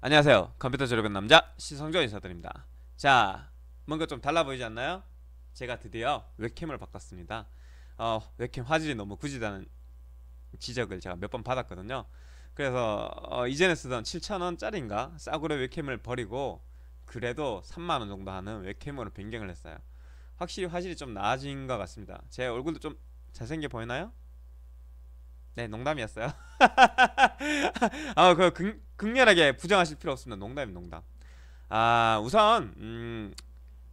안녕하세요 컴퓨터 저력은 남자 시성조 인사드립니다 자 뭔가 좀 달라 보이지 않나요? 제가 드디어 웹캠을 바꿨습니다 어, 웹캠 화질이 너무 굳이다는 지적을 제가 몇 번 받았거든요 그래서 어, 이전에 쓰던 7천원짜리인가 싸구려 웹캠을 버리고 그래도 3만원 정도 하는 웹캠으로 변경을 했어요 확실히 화질이 좀 나아진 것 같습니다 제 얼굴도 좀 잘생겨 보이나요? 네 농담이었어요 아그 극렬하게 부정하실 필요 없습니다 농담 농담 아 우선 음,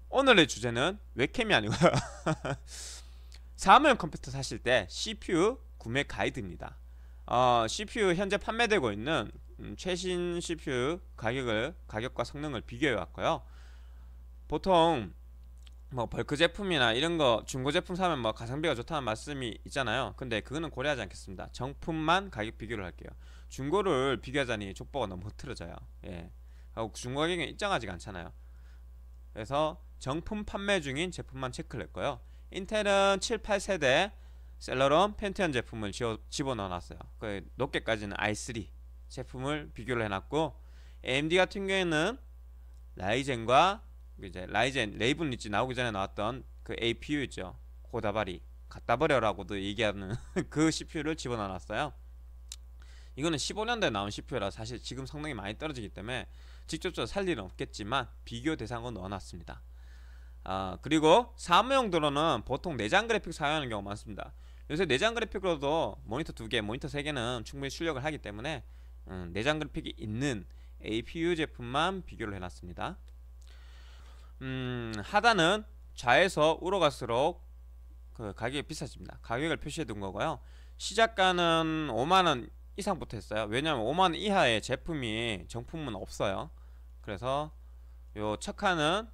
오늘의 주제는 웹캠이 아니고요 사무 컴퓨터 사실 때 CPU 구매 가이드입니다 어, CPU 현재 판매되고 있는 음, 최신 CPU 가격을 가격과 성능을 비교해 왔고요 보통 뭐 벌크 제품이나 이런 거 중고 제품 사면 뭐 가성비가 좋다는 말씀이 있잖아요 근데 그거는 고려하지 않겠습니다 정품만 가격 비교를 할게요 중고를 비교하자니 족보가 너무 흐트러져요 예 하고 중고 가격이 일정하지가 않잖아요 그래서 정품 판매 중인 제품만 체크를 했고요 인텔은 7, 8세대 셀러론 펜티언 제품을 집어넣어놨어요 그 높게까지는 i3 제품을 비교를 해놨고 AMD 같은 경우에는 라이젠과 그 이제 라이젠 레이븐 리치 나오기 전에 나왔던 그 APU 있죠 고다바리 갖다 버려라고도 얘기하는 그 CPU를 집어넣어 놨어요 이거는 1 5년대에 나온 CPU라 사실 지금 성능이 많이 떨어지기 때문에 직접적으로 살 일은 없겠지만 비교 대상은 넣어놨습니다 아, 그리고 사무용도로는 보통 내장 그래픽 사용하는 경우가 많습니다 요새 내장 그래픽으로도 모니터 2개, 모니터 3개는 충분히 출력을 하기 때문에 음, 내장 그래픽이 있는 APU 제품만 비교를 해놨습니다 음, 하단은 좌에서 우로 갈수록 그 가격이 비싸집니다. 가격을 표시해 둔 거고요. 시작가는 5만원 이상부터 했어요. 왜냐하면 5만원 이하의 제품이 정품은 없어요. 그래서 요 척하는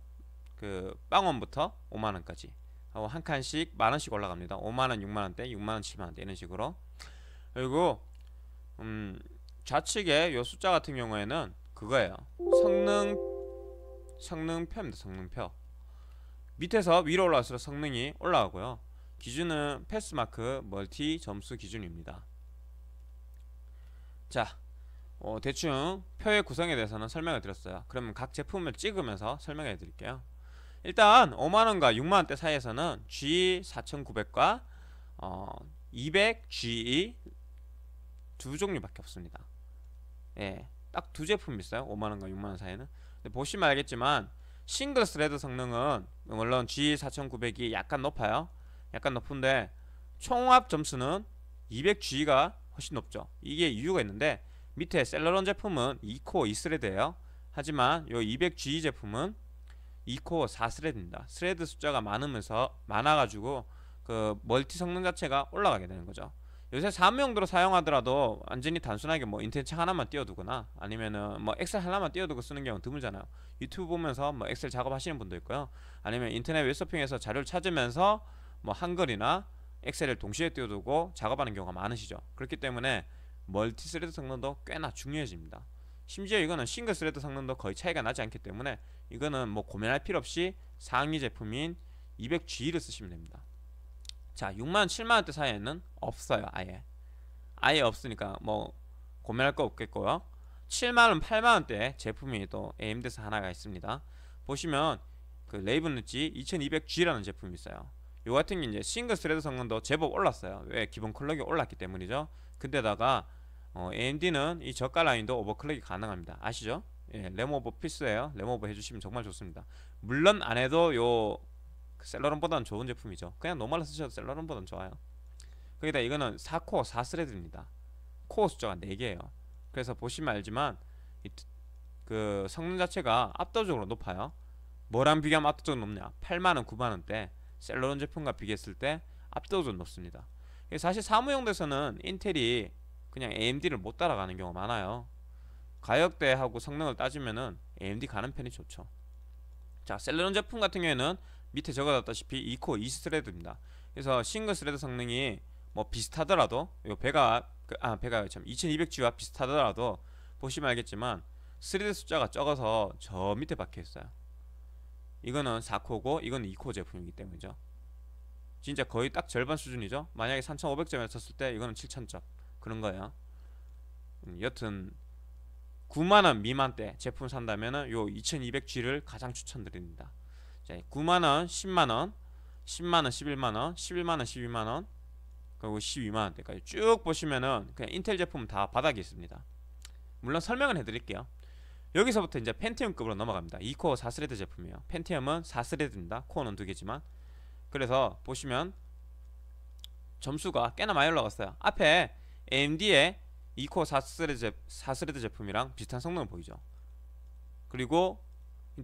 그 빵원부터 5만원까지 하고 한 칸씩 만원씩 올라갑니다. 5만원, 6만원대, 6만원, 7만원대 이런 식으로 그리고 음, 좌측에요 숫자 같은 경우에는 그거예요. 성능 성능표입니다. 성능표. 밑에서 위로 올라갈수록 성능이 올라가고요. 기준은 패스마크 멀티 뭐 점수 기준입니다. 자, 어, 대충 표의 구성에 대해서는 설명을 드렸어요. 그러면 각 제품을 찍으면서 설명해 드릴게요. 일단 5만원과 6만원대 사이에서는 G4900과 어, 200GE 두 종류밖에 없습니다. 예, 딱 두 제품 있어요. 5만원과 6만원 사이에는. 보시면 알겠지만 싱글 스레드 성능은 물론 G4900이 약간 높아요 약간 높은데 총합 점수는 200G가 훨씬 높죠 이게 이유가 있는데 밑에 셀러론 제품은 2코어 2스레드예요 하지만 이 200G 제품은 2코어 4스레드입니다 스레드 숫자가 많으면서 많아가지고 그 멀티 성능 자체가 올라가게 되는 거죠 요새 사무용도로 사용하더라도 완전히 단순하게 뭐 인텐츠 하나만 띄워두거나 아니면은 뭐 엑셀 하나만 띄워두고 쓰는 경우 드물잖아요 유튜브 보면서 뭐 엑셀 작업하시는 분도 있고요 아니면 인터넷 웹서핑에서 자료를 찾으면서 뭐 한글이나 엑셀을 동시에 띄워두고 작업하는 경우가 많으시죠 그렇기 때문에 멀티스레드 성능도 꽤나 중요해집니다 심지어 이거는 싱글스레드 성능도 거의 차이가 나지 않기 때문에 이거는 뭐 고민할 필요 없이 상위 제품인 200G를 쓰시면 됩니다 자 6만원 7만원대 사이에는 없어요 아예 아예 없으니까 뭐 고민할 거 없겠고요 7만원 8만원대 제품이 또 AMD에서 하나가 있습니다 보시면 그 레이븐누지 2200G라는 제품이 있어요 요 같은 게 이제 싱글 스레드 성능도 제법 올랐어요 왜 기본 클럭이 올랐기 때문이죠 근데다가 어, AMD는 이 저가 라인도 오버클럭이 가능합니다 아시죠? 예, 램오버 필수예요 램오버 해주시면 정말 좋습니다 물론 안해도 요그 셀러론보다는 좋은 제품이죠 그냥 노멀로 쓰셔도 셀러론보다는 좋아요 거기다 이거는 4코어 4스레드입니다 코어 숫자가 4개예요 그래서 보시면 알지만 그 성능 자체가 압도적으로 높아요 뭐랑 비교하면 압도적으로 높냐 8만원 9만원대 셀러론 제품과 비교했을 때 압도적으로 높습니다 사실 사무용돼서는 인텔이 그냥 AMD를 못 따라가는 경우가 많아요 가격대하고 성능을 따지면은 AMD 가는 편이 좋죠 자 셀러론 제품 같은 경우에는 밑에 적어놨다시피 이코 이스레드입니다 그래서 싱글 스레드 성능이 뭐 비슷하더라도 요 배가 그, 아 배가 참 2200G와 비슷하더라도 보시면 알겠지만 스레드 숫자가 적어서 저 밑에 박혀 있어요. 이거는 4코고 이건 2코 제품이기 때문이죠. 진짜 거의 딱 절반 수준이죠. 만약에 3500점에 썼을 때 이거는 7000점 그런 거예요. 음, 여튼 9만원 미만대 제품 산다면은 요 2200G를 가장 추천드립니다. 자, 9만원, 10만원, 10만원, 11만원, 11만원, 12만원, 그리고 12만원 대까지 쭉 보시면은 그냥 인텔 제품 은다 바닥에 있습니다. 물론 설명을 해드릴게요. 여기서부터 이제 펜티엄급으로 넘어갑니다. 2코어 4스레드 제품이에요. 펜티엄은 4스레드입니다. 코어는 2 개지만. 그래서 보시면 점수가 꽤나 많이 올라갔어요. 앞에 AMD의 2코어 4스레드, 4스레드 제품이랑 비슷한 성능을 보이죠. 그리고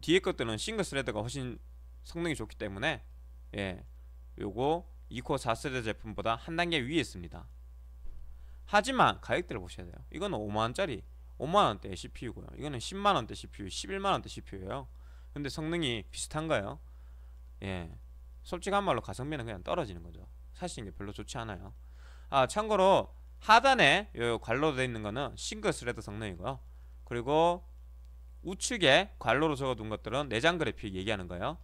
뒤에 것들은 싱글 스레드가 훨씬 성능이 좋기 때문에 예, 요거 2코어 4세대 제품보다 한 단계 위에 있습니다 하지만 가격대를 보셔야 돼요 이건 5만원짜리 5만원대 CPU고요 이거는 10만원대 CPU 11만원대 CPU예요 근데 성능이 비슷한가요? 예 솔직한 말로 가성비는 그냥 떨어지는 거죠 사실 이게 별로 좋지 않아요 아 참고로 하단에 요 관로로 되어 있는 거는 싱글 스레드 성능이고요 그리고 우측에 관로로 적어둔 것들은 내장 그래픽 얘기하는 거예요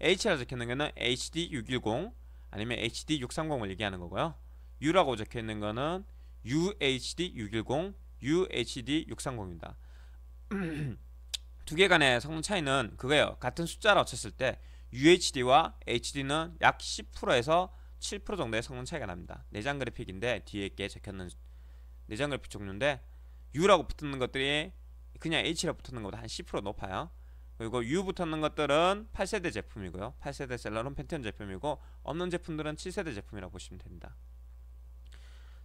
H라고 적혀있는 거는 HD610 아니면 HD630을 얘기하는 거고요 U라고 적혀있는 거는 UHD610, UHD630입니다 두 개 간의 성능 차이는 그거예요 같은 숫자라고 쳤을 때 UHD와 HD는 약 10%에서 7% 정도의 성능 차이가 납니다 내장 그래픽인데 뒤에 게 적혀있는 내장 그래픽 종류인데 U라고 붙는 것들이 그냥 H라고 붙는 것보다 한 10% 높아요 그리고 U 붙었는 것들은 8세대 제품이고요. 8세대 셀러론 펜티엄 제품이고 없는 제품들은 7세대 제품이라고 보시면 됩니다.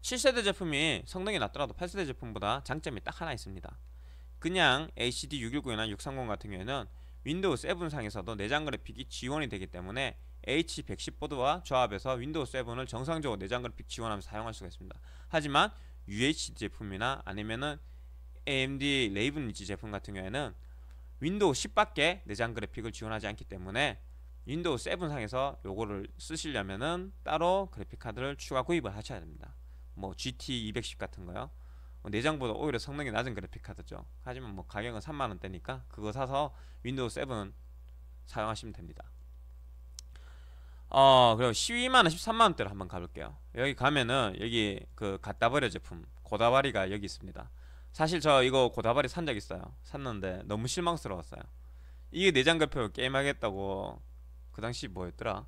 7세대 제품이 성능이 낮더라도 8세대 제품보다 장점이 딱 하나 있습니다. 그냥 HD619이나 630 같은 경우에는 윈도우 7상에서도 내장 그래픽이 지원이 되기 때문에 H110 보드와 조합해서 윈도우 7을 정상적으로 내장 그래픽 지원하면서 사용할 수가 있습니다. 하지만 UHD 제품이나 아니면은 AMD 레이븐 리지 제품 같은 경우에는 윈도우 10밖에 내장 그래픽을 지원하지 않기 때문에 윈도우 7상에서 요거를 쓰시려면은 따로 그래픽카드를 추가 구입을 하셔야 됩니다 뭐 GT 210 같은 거요 뭐 내장보다 오히려 성능이 낮은 그래픽카드죠 하지만 뭐 가격은 3만원대니까 그거 사서 윈도우 7 사용하시면 됩니다 어 그리고 12만원 13만원대로 한번 가볼게요 여기 가면은 여기 그 갖다버려 제품 고다바리가 여기 있습니다 사실 저 이거 고다발이 산적 있어요 샀는데 너무 실망스러웠어요 이게 내장결표 게임하겠다고 그 당시 뭐였더라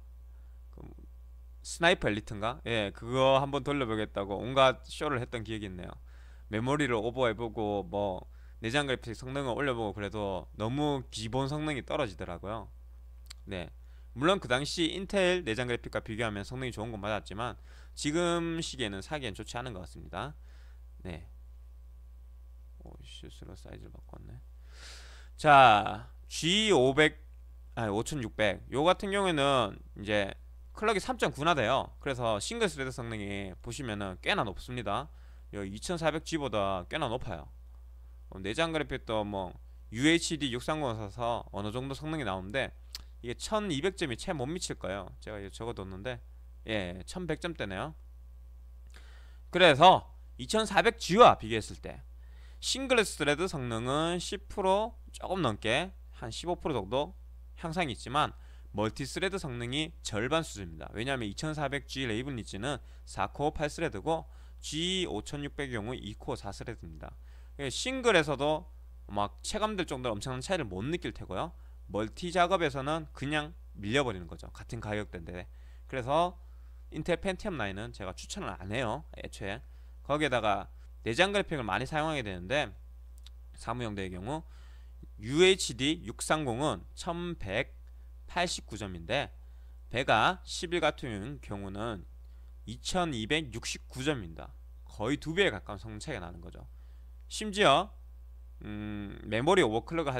그 스나이퍼 엘리트인가? 예 그거 한번 돌려보겠다고 온갖 쇼를 했던 기억이 있네요 메모리를 오버해보고 뭐 내장 그래픽 성능을 올려보고 그래도 너무 기본 성능이 떨어지더라고요 네 물론 그 당시 인텔 내장 그래픽과 비교하면 성능이 좋은 건 맞았지만 지금 시기에는 사기엔 좋지 않은 것 같습니다 네 실수로 사이즈를 바꿨네 자 G500 아5600 요 같은 경우에는 이제 클럭이 3.9나 돼요 그래서 싱글 스레드 성능이 보시면은 꽤나 높습니다 요 2400G보다 꽤나 높아요 어, 내장 그래픽도 뭐 UHD 630 사서 어느 정도 성능이 나오는데 이게 1200점이 채 못 미칠 거예요 제가 적어뒀는데 예 1100점대네요 그래서 2400G와 비교했을 때 싱글레스 스레드 성능은 10% 조금 넘게 한 15% 정도 향상이 있지만 멀티스레드 성능이 절반 수준입니다. 왜냐하면 2400G 레이븐 리지는 4코어 8스레드고 g 5 6 0 0 경우 2코어 4스레드입니다. 예, 싱글에서도 막 체감될 정도로 엄청난 차이를 못 느낄 테고요. 멀티 작업에서는 그냥 밀려버리는 거죠. 같은 가격대인데. 그래서 인텔 펜티엄 9은 제가 추천을 안 해요. 애초에. 거기에다가 내장 그래픽을 많이 사용하게 되는데 사무용대의 경우 UHD 630은 1189점인데 배가 11 같은 경우는 2269점입니다. 거의 두 배에 가까운 성능 차이가 나는 거죠. 심지어 음, 메모리 오버클럭을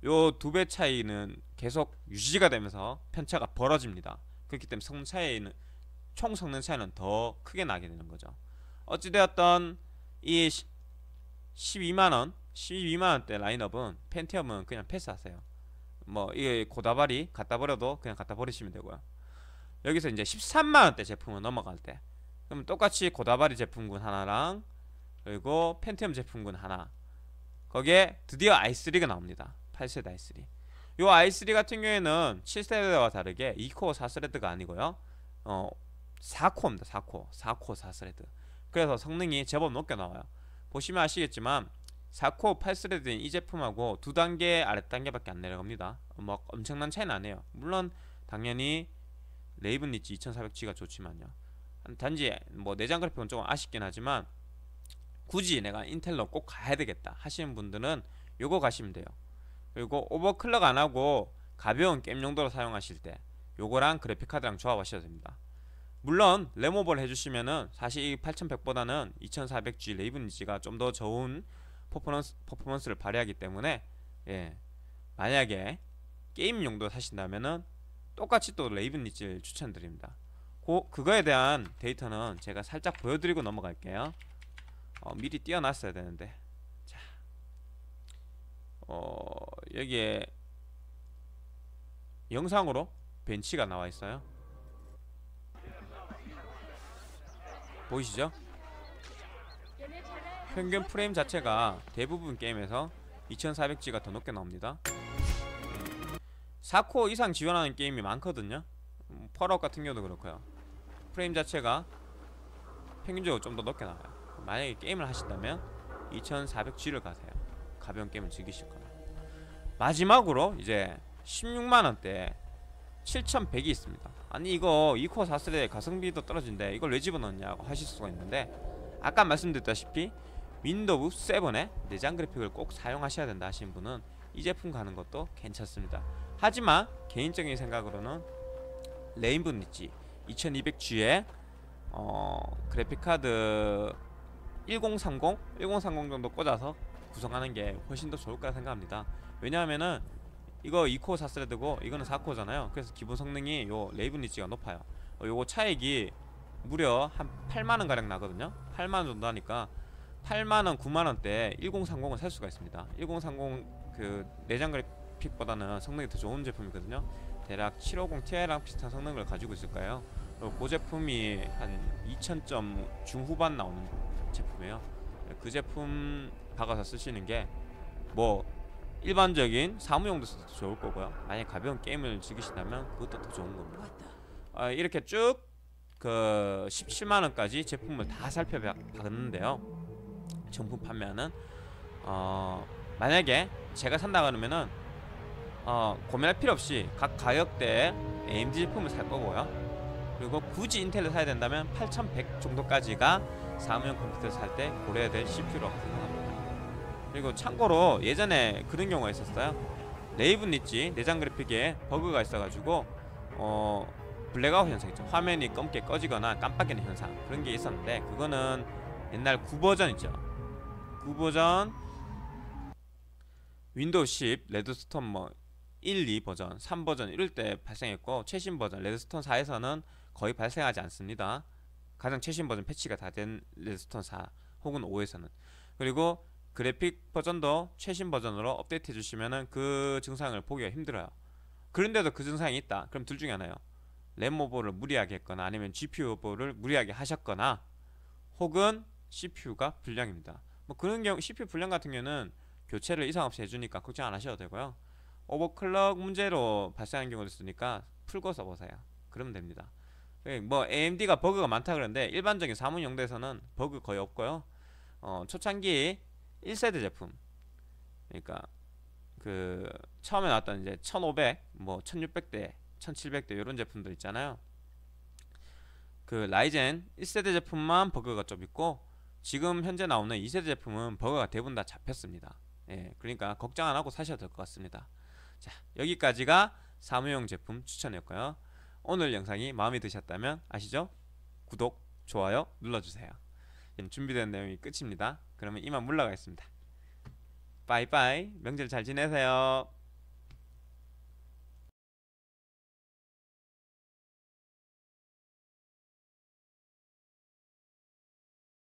할때요두배 차이는 계속 유지가 되면서 편차가 벌어집니다. 그렇기 때문에 성능 차이는 총 성능 차이는 더 크게 나게 되는 거죠. 어찌되었던 이 12만원 12만원대 라인업은 펜티엄은 그냥 패스하세요 뭐 이 고다발이 갖다 버려도 그냥 갖다 버리시면 되고요 여기서 이제 13만원대 제품으 넘어갈 때 그럼 똑같이 고다발이 제품군 하나랑 그리고 펜티엄 제품군 하나 거기에 드디어 i3가 나옵니다 8세대 i3 요 i3 같은 경우에는 7세대와 다르게 2코어 4스레드가 아니고요 어 4코어입니다 4코어 4코어 4스레드 그래서 성능이 제법 높게 나와요 보시면 아시겠지만 4코어 8스레드인 이 제품하고 두 단계 아랫단계밖에 안 내려갑니다 막 엄청난 차이는 안 해요 물론 당연히 레이븐 리치 2400G가 좋지만요 단지 뭐 내장 그래픽은 조금 아쉽긴 하지만 굳이 내가 인텔로 꼭 가야 되겠다 하시는 분들은 요거 가시면 돼요 그리고 오버클럭 안하고 가벼운 게임 용도로 사용하실 때 요거랑 그래픽카드랑 조합하셔도 됩니다 물론 레모버 해주시면은 사실 8100보다는 2400G 레이븐지가 좀 더 좋은 퍼포먼스, 퍼포먼스를 발휘하기 때문에 예 만약에 게임 용도 사신다면은 똑같이 또 레이븐 니치를 추천드립니다 고, 그거에 대한 데이터는 제가 살짝 보여드리고 넘어갈게요 어, 미리 띄어놨어야 되는데 자, 어, 여기에 영상으로 벤치가 나와 있어요 보이시죠? 평균 프레임 자체가 대부분 게임에서 2400G가 더 높게 나옵니다 4코어 이상 지원하는 게임이 많거든요 음, 펄아웃 같은 경우도 그렇고요 프레임 자체가 평균적으로 좀 더 높게 나와요 만약에 게임을 하신다면 2400G를 가세요 가벼운 게임을 즐기실 거면 마지막으로 이제 16만원대 7100이 있습니다 아니 이거 2코어 4스레 가성비도 떨어진데 이걸 왜 집어넣냐고 하실 수가 있는데 아까 말씀드렸다시피 윈도우 7의 내장 그래픽을 꼭 사용하셔야 된다 하신 분은 이 제품 가는 것도 괜찮습니다 하지만 개인적인 생각으로는 레인보 있지 2200G의 어, 그래픽카드 1030? 1030 정도 꽂아서 구성하는 게 훨씬 더 좋을 까 생각합니다 왜냐하면은 이거 2코어 4스레드고 이거는 4코어잖아요 그래서 기본 성능이 요 레이븐 리치가 높아요 어, 요거 차액이 무려 한 8만원 가량 나거든요 8만원 정도 하니까 8만원 9만원대 1 0 3 0을살 수가 있습니다 1030 그 내장 그래픽보다는 성능이 더 좋은 제품이거든요 대략 750ti랑 비슷한 성능을 가지고 있을 까요 고그 제품이 한 2000점 중후반 나오는 제품이에요 그 제품 박아서 쓰시는 게뭐 일반적인 사무용도 좋을 거고요 만약 가벼운 게임을 즐기신다면 그것도 더 좋은 겁니다 어, 이렇게 쭉 그 17만원까지 제품을 다 살펴봤는데요 정품 판매하는 어, 만약에 제가 산다 그러면은 어, 고민할 필요 없이 각 가격대에 AMD 제품을 살 거고요 그리고 굳이 인텔을 사야 된다면 8100 정도까지가 사무용 컴퓨터살 때 고려해야 될 CPU라고 생각합니다 그리고 참고로 예전에 그런 경우가 있었어요 레이븐 리지 내장 그래픽에 버그가 있어가지고 어 블랙아웃 현상 있죠 화면이 검게 꺼지거나 깜빡이는 현상 그런 게 있었는데 그거는 옛날 9버전 있죠 9버전 윈도우 10 레드스톤 뭐 1, 2버전, 3버전 이럴 때 발생했고 최신 버전 레드스톤 4에서는 거의 발생하지 않습니다 가장 최신 버전 패치가 다 된 레드스톤 4 혹은 5에서는 그리고 그래픽 버전도 최신 버전으로 업데이트 해주시면은 그 증상을 보기가 힘들어요 그런데도 그 증상이 있다 그럼 둘 중에 하나요 램 오버를 무리하게 했거나 아니면 GPU 오버를 무리하게 하셨거나 혹은 CPU가 불량입니다 뭐 그런 경우 CPU 불량 같은 경우는 교체를 이상 없이 해주니까 걱정 안 하셔도 되고요 오버클럭 문제로 발생한 경우도 있으니까 풀고 써보세요 그러면 됩니다 예, 뭐 AMD가 버그가 많다 그러는데 일반적인 사무용대에서는 버그 거의 없고요 어, 초창기 1세대 제품 그러니까 그 처음에 나왔던 이제 1500, 뭐 1600대, 1700대 이런 제품들 있잖아요. 그 라이젠 1세대 제품만 버그가 좀 있고 지금 현재 나오는 2세대 제품은 버그가 대부분 다 잡혔습니다. 예, 그러니까 걱정 안 하고 사셔도 될 것 같습니다. 자, 여기까지가 사무용 제품 추천이었고요. 오늘 영상이 마음에 드셨다면 아시죠? 구독, 좋아요 눌러주세요. 예, 준비된 내용이 끝입니다. 그러면 이만 물러가겠습니다. 빠이빠이 명절 잘 지내세요.